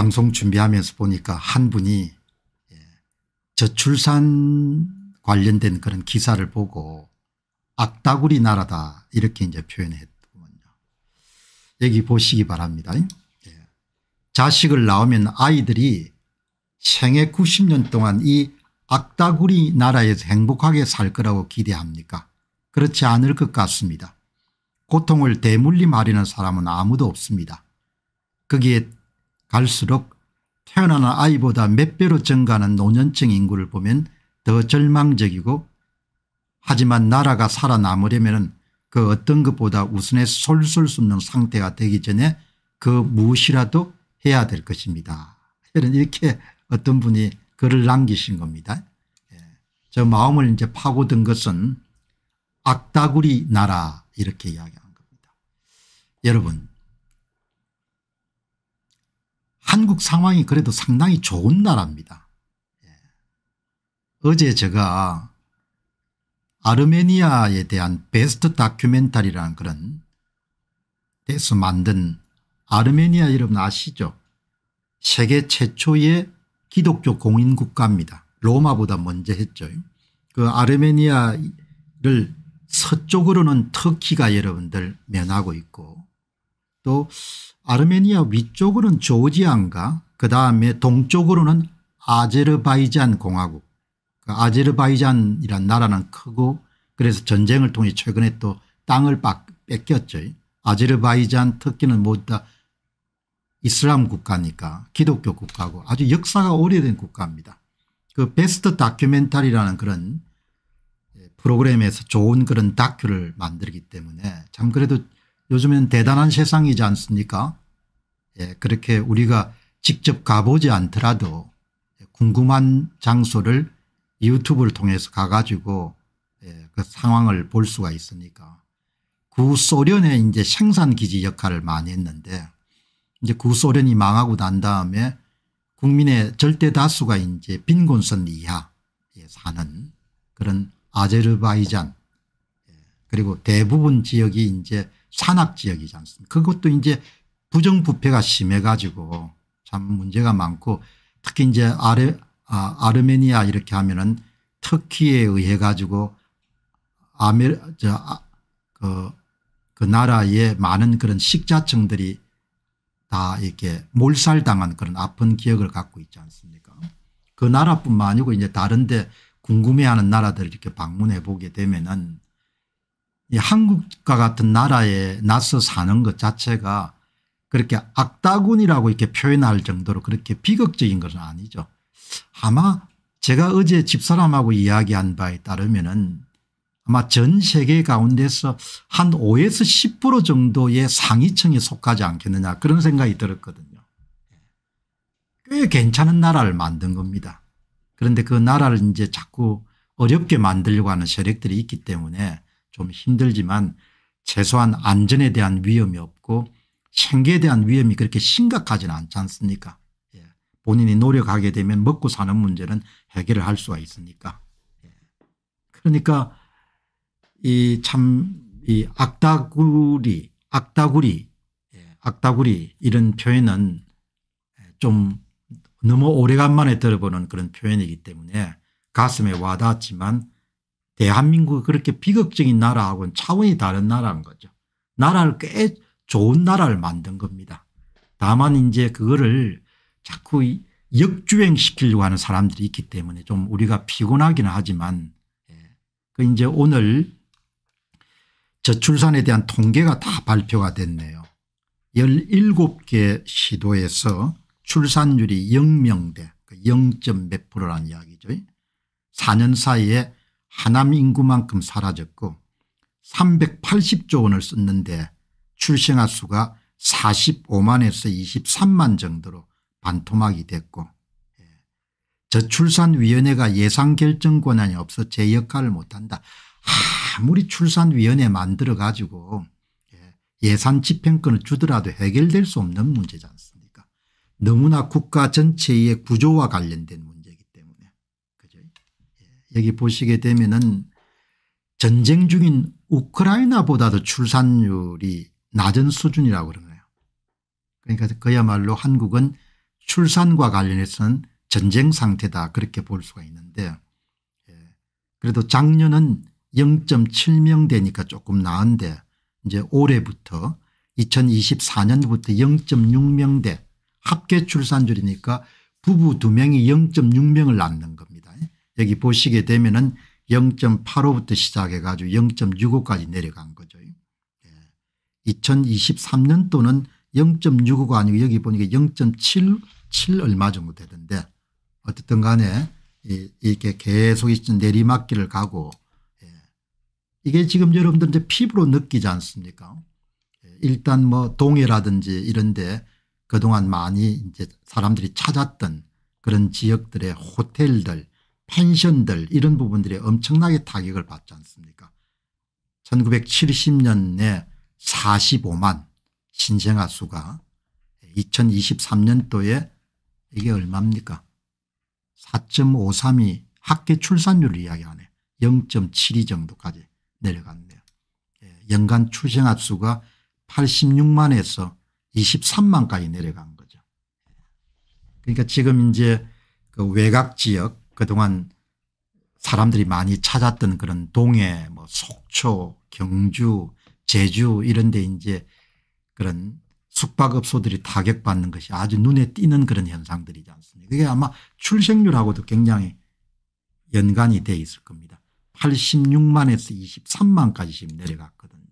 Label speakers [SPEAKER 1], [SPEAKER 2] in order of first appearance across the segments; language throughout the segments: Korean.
[SPEAKER 1] 방송 준비하면서 보니까 한 분이 예, 저출산 관련된 그런 기사를 보고 악다구리 나라다 이렇게 이제 표현했더군요. 여기 보시기 바랍니다. 예. 자식을 낳으면 아이들이 생애 90년 동안 이 악다구리 나라에서 행복하게 살 거라고 기대합니까 그렇지 않을 것 같습니다. 고통을 대물림하려는 사람은 아무도 없습니다. 거기에 갈수록 태어나는 아이보다 몇 배로 증가하는 노년층 인구를 보면 더 절망적이고 하지만 나라가 살아남으려면 그 어떤 것보다 우선에 솔솔 숨는 상태가 되기 전에 그 무엇이라도 해야 될 것입니다. 이렇게 어떤 분이 글을 남기신 겁니다. 예. 저 마음을 이제 파고든 것은 악다구리 나라 이렇게 이야기한 겁니다. 여러분 한국 상황이 그래도 상당히 좋은 나라입니다. 예. 어제 제가 아르메니아에 대한 베스트 다큐멘터리라는 그런 데서 만든 아르메니아 여러분 아시죠? 세계 최초의 기독교 공인국가입니다. 로마보다 먼저 했죠. 그 아르메니아를 서쪽으로는 터키가 여러분들 면하고 있고 또 아르메니아 위쪽으로는 조지안가그 다음에 동쪽으로는 아제르바이잔 공화국 그 아제르바이잔이란 나라는 크고 그래서 전쟁을 통해 최근에 또 땅을 뺏겼죠. 아제르바이잔 특기는 모두 다 이슬람 국가니까 기독교 국가고 아주 역사가 오래된 국가입니다. 그 베스트 다큐멘터리라는 그런 예, 프로그램에서 좋은 그런 다큐를 만들기 때문에 참 그래도 요즘엔 대단한 세상이지 않습니까 예, 그렇게 우리가 직접 가보지 않더라도 궁금한 장소를 유튜브를 통해서 가가지고 예, 그 상황을 볼 수가 있으니까 구소련의 이제 생산기지 역할을 많이 했는데 이제 구소련이 망하고 난 다음에 국민의 절대 다수가 이제 빈곤선 이하에 예, 사는 그런 아제르바이잔 예, 그리고 대부분 지역이 이제 산악 지역이지 않습니까 그것도 이제 부정부패가 심해가지고 참 문제가 많고 특히 이제 아르, 아, 아르메니아 이렇게 하면은 터키에 의해 가지고 아메, 저, 아, 그, 그 나라의 많은 그런 식자층들이 다 이렇게 몰살당한 그런 아픈 기억을 갖고 있지 않습니까 그 나라뿐만 아니고 이제 다른데 궁금해하는 나라들을 이렇게 방문해 보게 되면은 이 한국과 같은 나라에 나서 사는 것 자체가 그렇게 악다군이라고 이렇게 표현할 정도로 그렇게 비극적인 것은 아니죠. 아마 제가 어제 집사람하고 이야기한 바에 따르면 은 아마 전 세계 가운데서 한 5에서 10% 정도의 상위층에 속하지 않겠느냐 그런 생각이 들었거든요. 꽤 괜찮은 나라를 만든 겁니다. 그런데 그 나라를 이제 자꾸 어렵게 만들려고 하는 세력들이 있기 때문에 좀 힘들지만 최소한 안전에 대한 위험이 없고 생계에 대한 위험이 그렇게 심각하지는 않지 않습니까 예. 본인이 노력하게 되면 먹고 사는 문제는 해결을 할 수가 있으니까 예. 그러니까 이 참 이 악다구리 악다구리 예. 악다구리 이런 표현은 좀 너무 오래간만에 들어보는 그런 표현이기 때문에 가슴에 와닿지만 대한민국이 그렇게 비극적인 나라하고는 차원이 다른 나라인 거죠. 나라를 꽤 좋은 나라를 만든 겁니다. 다만 이제 그거를 자꾸 역주행시키려고 하는 사람들이 있기 때문에 좀 우리가 피곤하기는 하지만 예. 그 이제 오늘 저출산에 대한 통계가 다 발표가 됐네요. 17개 시도에서 출산율이 0명대 0.몇 그 프로란 이야기죠. 4년 사이에 하남 인구만큼 사라졌고 380조 원을 썼는데 출생아 수가 45만에서 23만 정도로 반토막이 됐고 예. 저출산위원회가 예산결정 권한이 없어 제 역할을 못한다. 아무리 출산위원회 만들어 가지고 예, 예산 집행권을 주더라도 해결될 수 없는 문제지 않습니까 너무나 국가 전체의 구조와 관련된 문제이기 때문에 그죠? 예. 여기 보시게 되면 은 전쟁 중인 우크라이나보다도 출산율이 낮은 수준이라고 그러네요. 그러니까 그야말로 한국은 출산과 관련해서는 전쟁 상태다 그렇게 볼 수가 있는데 예. 그래도 작년은 0.7명대니까 조금 나은데 이제 올해부터 2024년부터 0.6명대 합계 출산율이니까 부부 두 명이 0.6명을 낳는 겁니다. 여기 보시게 되면은 0.85부터 시작해 가지고 0.65까지 내려간 거죠. 2023년도는 0.65가 아니고 여기 보니까 0.77 얼마 정도 되던데 어쨌든 간에 이렇게 계속 내리막길을 가고 예. 이게 지금 여러분들 이제 피부로 느끼지 않습니까 예, 일단 뭐 동해라든지 이런데 그동안 많이 이제 사람들이 찾았던 그런 지역들의 호텔들 펜션들 이런 부분들이 엄청나게 타격을 받지 않습니까 1970년에 45만 신생아 수가 2023년도에 이게 얼마입니까 4.53이 학계 출산율 이야기하네 0.72 정도까지 내려갔네요. 예, 연간 출생아 수가 86만에서 23만까지 내려간 거죠. 그러니까 지금 이제 그 외곽 지역 그동안 사람들이 많이 찾았던 그런 동해, 뭐 속초, 경주 제주 이런 데 이제 그런 숙박업소들이 타격받는 것이 아주 눈에 띄는 그런 현상들이지 않습니까? 그게 아마 출생률하고도 굉장히 연관이 돼 있을 겁니다. 86만에서 23만까지 지금 내려갔거든요.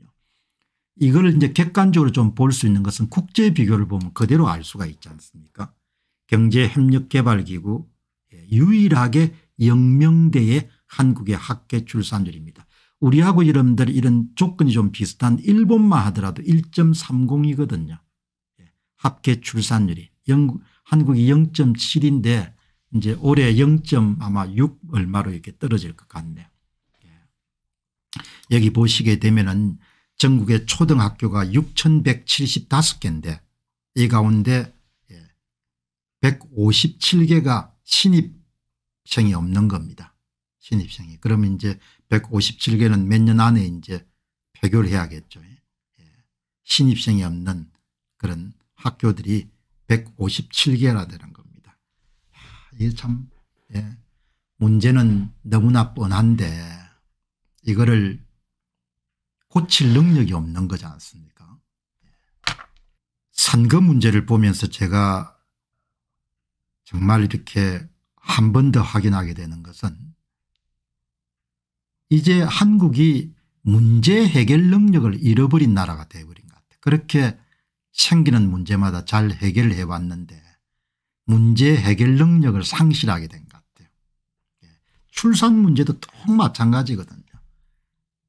[SPEAKER 1] 이걸 이제 객관적으로 좀 볼 수 있는 것은 국제 비교를 보면 그대로 알 수가 있지 않습니까? 경제협력개발기구 예, 유일하게 영명대의 한국의 학계 출산율입니다. 우리하고 여러분들 이런 조건이 좀 비슷한 일본만 하더라도 1.30이거든요. 예, 합계 출산율이 한국이 0.7인데 이제 올해 0. 6 얼마로 이렇게 떨어질 것 같네요. 예. 여기 보시게 되면은 전국의 초등학교가 6,175개인데 이 가운데 157개가 예, 신입생이 없는 겁니다. 신입생이. 그러면 이제 157개는 몇 년 안에 이제 폐교를 해야겠죠. 예. 예. 신입생이 없는 그런 학교들이 1 5 7개나되는 겁니다. 이게 참 예. 문제는 너무나 뻔한데 이거를 고칠 능력이 없는 거지 않습니까 선거 문제를 보면서 제가 정말 이렇게 한 번 더 확인하게 되는 것은 이제 한국이 문제 해결 능력을 잃어버린 나라가 되어버린 것 같아요. 그렇게 생기는 문제마다 잘 해결해 을 왔는데 문제 해결 능력을 상실하게 된 것 같아요. 예. 출산 문제도 똑 마찬가지거든요.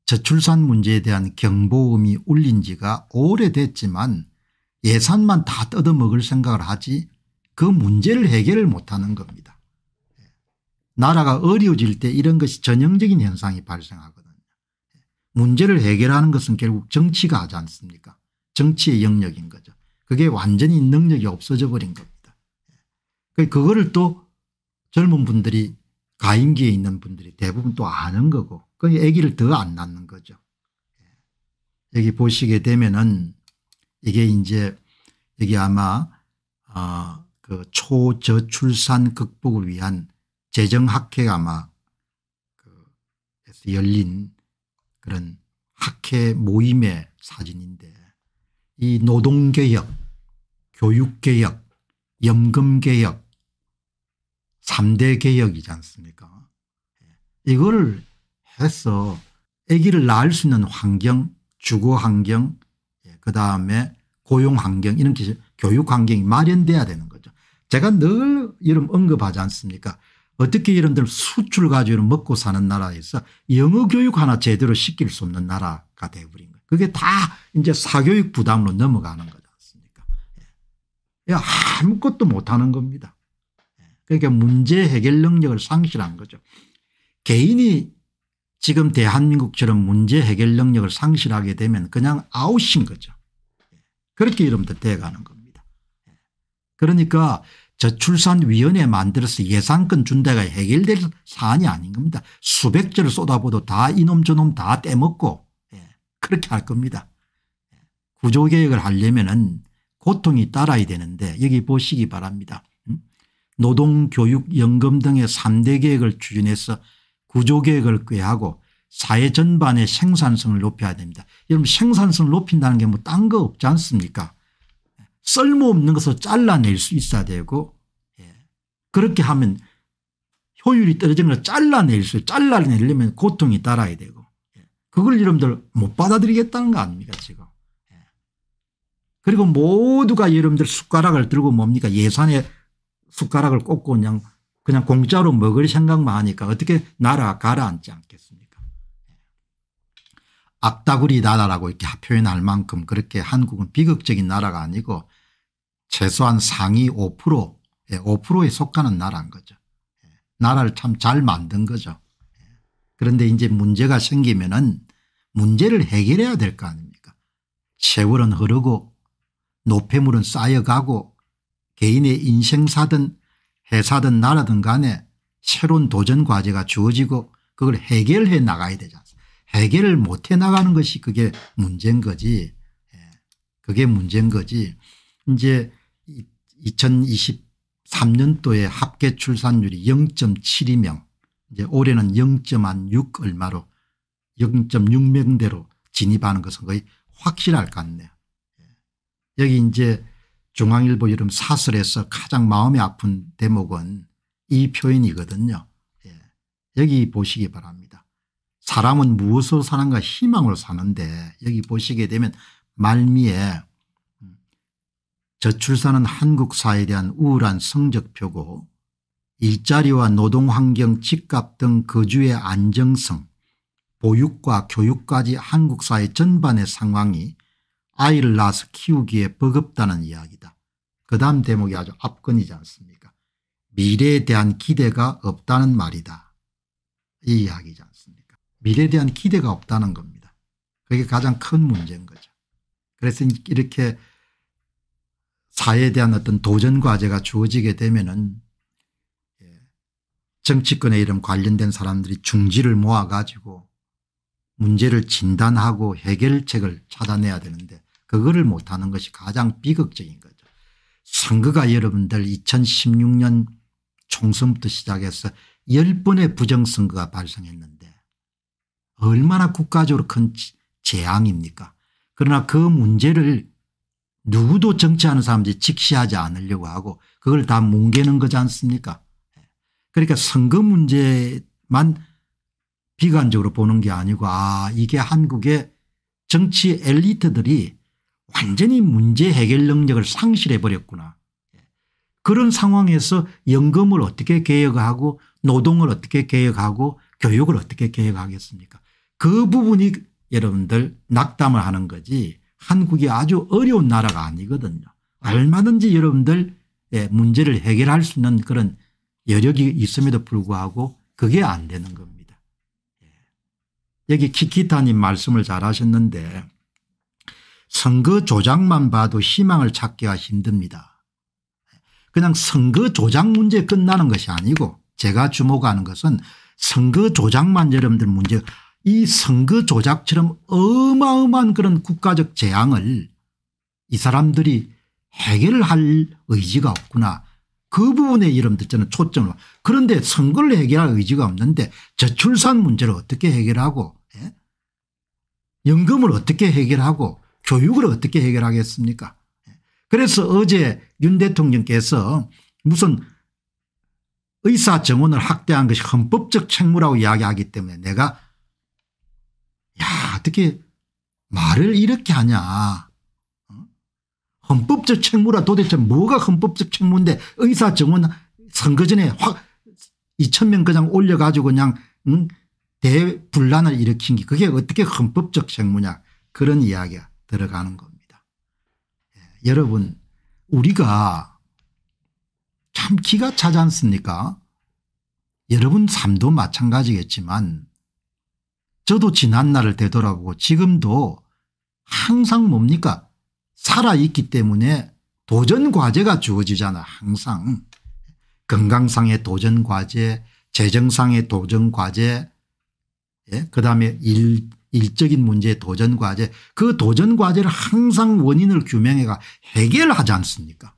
[SPEAKER 1] 저출산 문제에 대한 경보음이 울린 지가 오래됐지만 예산만 다 뜯어먹을 생각을 하지 그 문제를 해결을 못하는 겁니다. 나라가 어려워질 때 이런 것이 전형적인 현상이 발생하거든요. 문제를 해결하는 것은 결국 정치가 하지 않습니까 정치의 영역인 거죠. 그게 완전히 능력이 없어져 버린 겁니다. 그, 그거를 또 젊은 분들이 가임기에 있는 분들이 대부분 또 아는 거고 그 아기를 더 안 낳는 거죠. 여기 보시게 되면은 이게 이제 여기 아마 어그 아, 초저출산 극복을 위한 재정학회가 아마 그 열린 그런 학회 모임의 사진인데 이 노동개혁, 교육개혁, 연금개혁 3대 개혁이지 않습니까 예. 이걸 해서 아기를 낳을 수 있는 환경 주거 환경 예, 그다음에 고용 환경 이런 교육 환경이 마련돼야 되는 거죠. 제가 늘 이런 언급하지 않습니까 어떻게 이런들 수출 가지고 먹고 사는 나라에서 영어 교육 하나 제대로 시킬 수 없는 나라가 되어버린 거예요. 그게 다 이제 사교육 부담으로 넘어가는 거지 않습니까? 예. 예 아무것도 못하는 겁니다. 예. 그러니까 문제 해결 능력을 상실한 거죠. 개인이 지금 대한민국처럼 문제 해결 능력을 상실하게 되면 그냥 아웃인 거죠. 예. 그렇게 이름들 돼가는 겁니다. 그러니까 저출산위원회 만들어서 예산권 준다가 해결될 사안이 아닌 겁니다. 수백 절을 쏟아부어도 다 이놈 저놈 다 떼먹고 예, 그렇게 할 겁니다. 예, 구조개혁을 하려면 은 고통이 따라야 되는데 여기 보시기 바랍니다. 음? 노동, 교육, 연금 등의 3대 계획을 추진해서 구조개혁을 꾀하고 사회 전반의 생산성을 높여야 됩니다. 여러분 생산성을 높인다는 게 뭐 딴 거 없지 않습니까 쓸모없는 것을 잘라낼 수 있어야 되고 예. 그렇게 하면 효율이 떨어지는 걸 잘라낼 수 잘라내려면 고통이 따라야 되고 예. 그걸 여러분들 못 받아들이겠다는 거 아닙니까 지금 예. 그리고 모두가 여러분들 숟가락을 들고 뭡니까 예산에 숟가락을 꽂고 그냥 그냥 공짜로 먹을 생각만 하니까 어떻게 나라 가라앉지 않겠습니까 악다구리 나라라고 이렇게 표현할 만큼 그렇게 한국은 비극적인 나라가 아니고 최소한 상위 5%, 5%에 예, 속하는 나라인 거죠. 예, 나라를 참 잘 만든 거죠. 예. 그런데 이제 문제가 생기면 은 문제를 해결해야 될 거 아닙니까 세월은 흐르고 노폐물은 쌓여가고 개인의 인생사든 회사든 나라든 간에 새로운 도전 과제가 주어지고 그걸 해결해 나가야 되지 않습니까 해결을 못해 나가는 것이 그게 문제인 거지 그게 문제인 거지 이제 2023년도에 합계 출산율이 0.72명 이제 올해는 0.6 얼마로 0.6명대로 진입하는 것은 거의 확실할 것 같네요. 예. 여기 이제 중앙일보 여름 사설에서 가장 마음이 아픈 대목은 이 표현이거든요. 예. 여기 보시기 바랍니다. 사람은 무엇으로 사는가 희망으로 사는데 여기 보시게 되면 말미에 저출산은 한국 사회에 대한 우울한 성적표고 일자리와 노동환경 집값 등 거주의 안정성 보육과 교육까지 한국 사회 전반의 상황이 아이를 낳아서 키우기에 버겁다는 이야기다. 그 다음 대목이 아주 압권이지 않습니까 미래에 대한 기대가 없다는 말이다. 이 이야기지 않습니까 미래에 대한 기대가 없다는 겁니다. 그게 가장 큰 문제인 거죠. 그래서 이렇게 사회에 대한 어떤 도전 과제가 주어지게 되면은 예, 정치권에 이런 관련된 사람들이 중지를 모아 가지고 문제를 진단하고 해결책을 찾아내야 되는데 그거를 못하는 것이 가장 비극적인 거죠. 선거가 여러분들 2016년 총선부터 시작해서 10번의 부정선거가 발생했는데 얼마나 국가적으로 큰 재앙입니까 그러나 그 문제를 누구도 정치하는 사람들이 직시하지 않으려고 하고 그걸 다 뭉개는 거지 않습니까 예. 그러니까 선거 문제만 비관적으로 보는 게 아니고 아 이게 한국의 정치 엘리트들이 완전히 문제 해결 능력을 상실해 버렸구나. 예. 그런 상황에서 연금을 어떻게 개혁하고 노동을 어떻게 개혁하고 교육을 어떻게 개혁하겠습니까 그 부분이 여러분들 낙담을 하는 거지 한국이 아주 어려운 나라가 아니거든요. 네. 얼마든지 여러분들 예, 문제를 해결할 수 있는 그런 여력이 있음에도 불구하고 그게 안 되는 겁니다. 예. 여기 키키타님 말씀을 잘 하셨는데 선거 조작만 봐도 희망을 찾기가 힘듭니다. 그냥 선거 조작 문제 끝나는 것이 아니고 제가 주목하는 것은 선거 조작만 여러분들 문제 이 선거 조작처럼 어마어마한 그런 국가적 재앙을 이 사람들이 해결할 의지가 없구나. 그 부분에 이름들 저는 초점을 그런데 선거를 해결할 의지가 없는데 저출산 문제를 어떻게 해결하고 예? 연금을 어떻게 해결하고 교육을 어떻게 해결하겠습니까 예? 그래서 어제 윤 대통령께서 무슨 의사 정원을 확대한 것이 헌법적 책무라고 이야기하기 때문에 내가 야 어떻게 말을 이렇게 하냐. 어? 헌법적 책무라 도대체 뭐가 헌법적 책무인데 의사 정원 선거 전에 확 2천명 그냥 올려가지고 그냥 응? 대분란을 일으킨 게 그게 어떻게 헌법적 책무냐 그런 이야기가 들어가는 겁니다. 예, 여러분 우리가 참 기가 차지 않습니까 여러분 삶도 마찬가지겠지만 저도 지난 날을 되돌아보고 지금도 항상 뭡니까 살아있기 때문에 도전과제가 주어지잖아 항상 건강상의 도전과제 재정상의 도전과제 예? 그다음에 일, 일적인 문제의 도전과제 그 도전과제를 항상 원인을 규명해가 해결하지 않습니까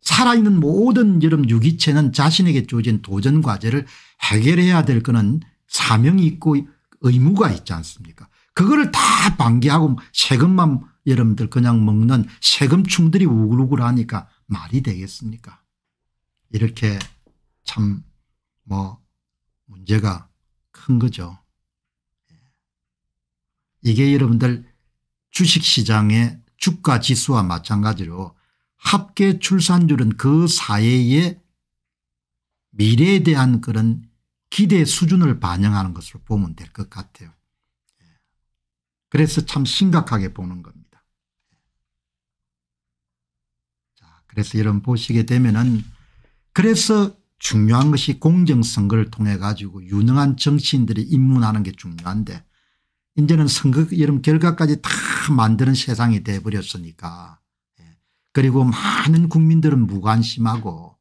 [SPEAKER 1] 살아있는 모든 여름 유기체는 자신에게 주어진 도전과제를 해결해야 될 거는 사명이 있고 의무가 있지 않습니까 그거를 다 방기하고 세금만 여러분들 그냥 먹는 세금충들이 우글우글 하니까 말이 되겠습니까 이렇게 참 뭐 문제가 큰 거죠. 예. 이게 여러분들 주식시장의 주가지수와 마찬가지로 합계 출산율은 그 사회의 미래에 대한 그런 기대 수준을 반영하는 것으로 보면 될 것 같아요. 예. 그래서 참 심각하게 보는 겁니다. 예. 자, 그래서 여러분 보시게 되면은 그래서 중요한 것이 공정선거를 통해 가지고 유능한 정치인들이 입문하는 게 중요한데 이제는 선거 여름 결과까지 다 만드는 세상이 돼버렸으니까 예. 그리고 많은 국민들은 무관심하고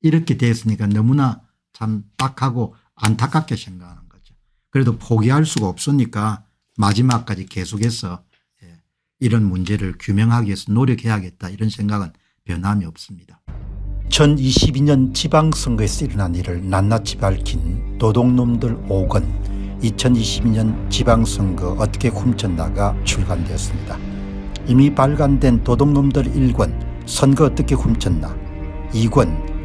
[SPEAKER 1] 이렇게 됐으니까 너무나 참 딱하고 안타깝게 생각하는 거죠. 그래도 포기할 수가 없으니까 마지막까지 계속해서 예, 이런 문제를 규명하기 위해서 노력해야겠다 이런 생각은 변함이 없습니다. 2022년 지방선거에서 일어난 일을 낱낱이 밝힌 노동놈들 5권 2022년 지방선거 어떻게 훔쳤나가 출간되었습니다. 이미 발간된 도둑놈들 1권 선거 어떻게 훔쳤나 2권